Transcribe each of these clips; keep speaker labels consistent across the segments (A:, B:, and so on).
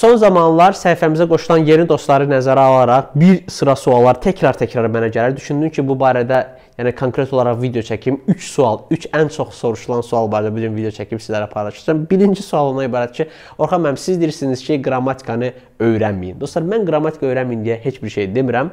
A: Son zamanlar səhifəmizə qoşulan yeni dostları nəzərə alaraq bir sıra suallar təkrar-təkrar mənə gəlir. Düşündüm ki, bu barədə, yəni konkret olaraq video çəkim, 3 sual, 3 ən çox soruşulan sual barədə bu gün video çəkim sizlərə paylaşacağam. Birinci sual ona ibarət ki, Orxan müəllim, siz deyirsiniz ki, qrammatikanı öyrənməyin. Dostlar, mən qrammatika öyrənməyin deyə heç bir şey demirəm.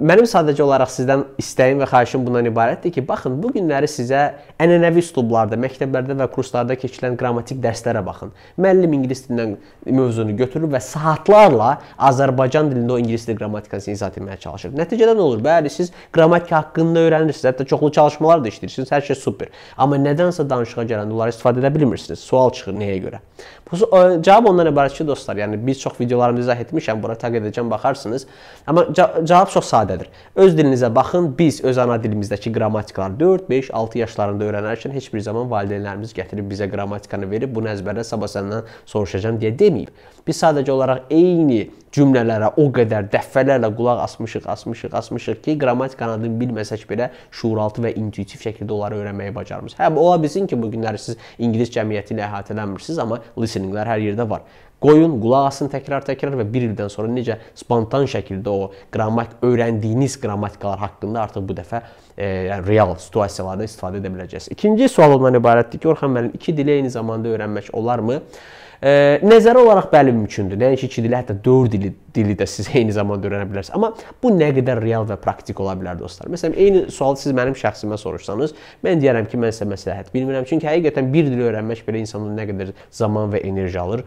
A: Mənim sadəcə olaraq sizdən istəyim və xahişim bundan ibarətdir ki, baxın, bu günləri sizə ənənəvi üslublarda, məktəblərdə və kurslarda keçirilən qrammatik dərslərə baxın. Müəllim ingilis dilindən mövzunu götürür və saatlarla Azərbaycan dilində o ingilis dili qrammatikasını izah etməyə çalışır. Nəticədə nə olur? Bəli, siz qrammatika haqqında öyrənirsiniz, hətta çoxlu çalışmalar da işləyirsiniz, hər şey super. Amma nədənsə danışığa gələndə onları istifadə edə bilmirsiniz. Sual çıxır nəyə görə? Bu cavab ondan ibarət ki, dostlar, yəni bir çox videolarımızı izah etmişəm, bura taq edəcəm, baxarsınız. Amma Cavab çox sadədir. Öz dilinizə baxın. Biz öz ana dilimizdəki qrammatikaları 4, 5, 6 yaşlarında öyrənərkən heç bir zaman valideynlərimiz gətirib bizə qrammatikanı verib, bunu əzbərlə sabah səndən soruşacağam deyə deməyib. Biz sadəcə olaraq eyni cümlələrə o qədər dəfələrlə qulaq asmışıq, asmışıq, asmışıq ki, qrammatikanı adını bilməsək belə şuuraltı və intuitiv şəkildə onları öyrənməyi bacarmısınız. Hə, ola bilsin ki, bu günləri siz ingilis cəmiyyəti ilə əhatələnmirsiniz, amma listeninglər hər yerdə var. Qoyun, qulaq asın təkrar-təkrar və 1 ildən sonra necə spontan şəkildə o qrammatik öyrəndiyiniz qrammatikalar haqqında artıq bu dəfə e, yəni real situasiyalarda istifadə edə biləcəksiniz. İkinci sual ondan ibarətdir ki, Orxan müəllim, iki dili eyni zamanda öyrənmək olarmı? E, nəzəri olaraq bəli mümkündür. Nəinki 2 dili, hətta 4 dili dili də siz eyni zamanda öyrənə bilərsiniz. Amma bu nə qədər real və praktik ola bilər dostlar. Məsələn, eyni sualı siz mənim şəxsimə soruşsanız, mən deyərəm ki, mən sizə məsləhət bilmirəm. Çünki həqiqətən bir dil öyrənmək belə insandan nə qədər zaman və enerji alır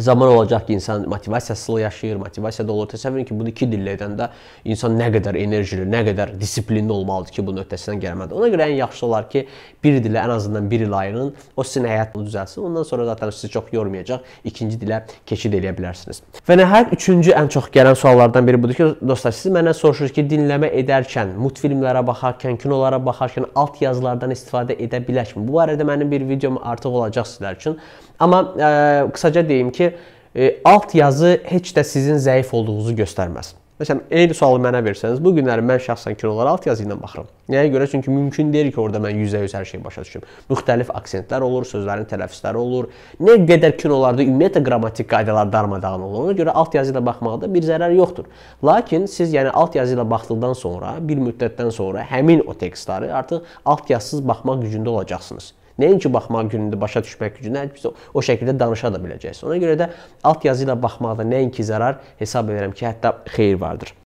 A: zaman olacaq ki, insan motivasiyasız yaşayır, motivasiya da olur. Təsəvvür edin ki, bunu 2 dillə edəndə insan nə qədər enerjili, nə qədər disiplinli olmalıdır ki, bunun öhdəsindən gəlməlidir. Ona görə ən yaxşısı olar ki, bir dilə ən azından bir il ayırın, o sizin həyatınızı düzəlsin. Ondan sonra zaten sizi çox yormayacaq. İkinci dilə keçid eləyə bilərsiniz. Və nəhayət üçüncü ən çox gələn suallardan biri budur ki, dostlar, siz məndən soruşursunuz ki, dinləmə edərkən, mut filmlərə baxarkən, kinolara baxarkən alt yazılardan istifadə edə bilərkmi? Bu barədə mənim bir videom artıq olacaq sizlər üçün. Amma ə, e, qısaca deyim ki, ki, e, alt yazı heç də sizin zəif olduğunuzu göstərməz. Məsələn, eyni sualı mənə versəniz, bu günləri mən şəxsən kilolara alt yazı ilə baxıram. Nəyə görə? Çünki mümkün deyil ki, orada mən 100% hər şeyi başa düşüm. Müxtəlif aksentlər olur, sözlərin tələffüzləri olur. Nə qədər kinolarda ümumiyyətlə qrammatik qaydalar darmadağın olur. Ona görə alt yazı ilə baxmaqda bir zərər yoxdur. Lakin siz yəni alt yazı ilə baxdıqdan sonra, bir müddətdən sonra həmin o tekstləri artıq alt yazısız baxmaq gücündə olacaqsınız. Nəinki baxmaq gücündür, başa düşmək gücündür, biz o, o şəkildə danışa da biləcəksiniz. Ona görə də alt yazı ilə baxmaqda nəinki zərər hesab edirəm ki, hətta xeyir vardır.